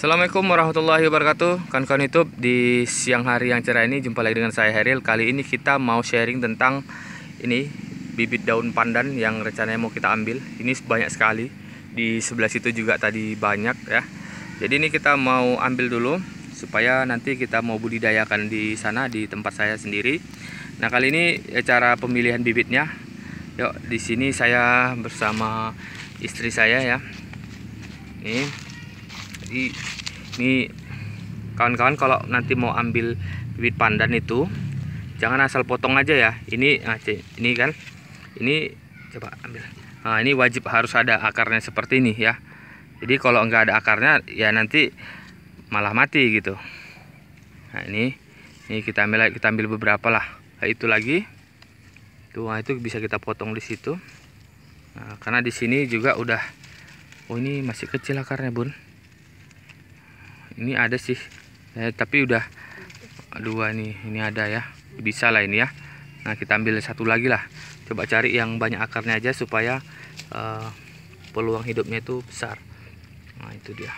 Assalamualaikum warahmatullahi wabarakatuh Kawan-kawan youtube Di siang hari yang cerah ini Jumpa lagi dengan saya Heril Kali ini kita mau sharing tentang Ini Bibit daun pandan Yang rencananya mau kita ambil Ini banyak sekali Di sebelah situ juga tadi banyak ya Jadi ini kita mau ambil dulu Supaya nanti kita mau budidayakan di sana Di tempat saya sendiri Nah kali ini eh, cara pemilihan bibitnya Yuk di sini saya bersama istri saya ya Ini jadi ini kawan-kawan kalau nanti mau ambil bibit pandan itu jangan asal potong aja ya ini ah, ini kan ini coba ambil nah, ini wajib harus ada akarnya seperti ini ya jadi kalau nggak ada akarnya ya nanti malah mati gitu nah ini ini kita ambil kita ambil beberapa lah nah, itu lagi tuh nah, itu bisa kita potong di situ nah, karena di sini juga udah oh ini masih kecil akarnya bun ini ada sih eh, tapi udah dua nih ini ada ya bisa lah ini ya nah kita ambil satu lagi lah coba cari yang banyak akarnya aja supaya uh, peluang hidupnya itu besar nah itu dia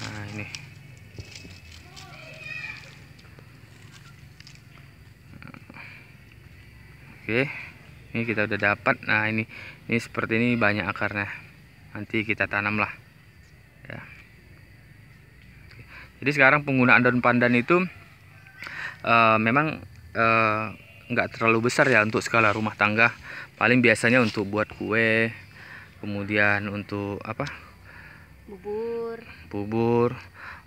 nah ini oke okay ini kita udah dapat nah ini ini seperti ini banyak akarnya nanti kita tanam lah ya. jadi sekarang penggunaan daun pandan itu uh, memang uh, nggak terlalu besar ya untuk skala rumah tangga paling biasanya untuk buat kue kemudian untuk apa bubur bubur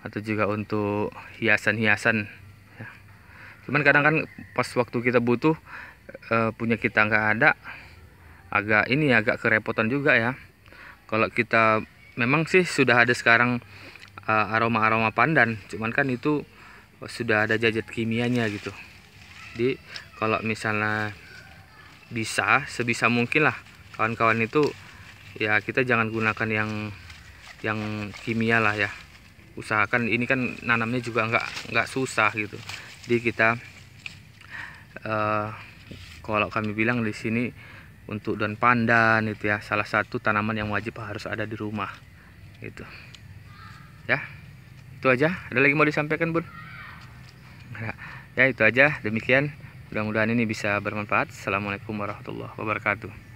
atau juga untuk hiasan-hiasan ya. cuman kadang kan pas waktu kita butuh e, punya kita nggak ada agak ini agak kerepotan juga ya kalau kita memang sih sudah ada sekarang eh, aroma-aroma pandan cuman kan itu sudah ada jajet kimianya gitu jadi kalau misalnya bisa sebisa mungkin lah kawan-kawan itu ya kita jangan gunakan yang yang kimia lah ya usahakan ini kan nanamnya juga nggak nggak susah gitu jadi kita uh, kalau kami bilang di sini untuk daun pandan itu ya salah satu tanaman yang wajib harus ada di rumah itu ya itu aja ada lagi mau disampaikan bun ya itu aja demikian mudah-mudahan ini bisa bermanfaat assalamualaikum warahmatullahi wabarakatuh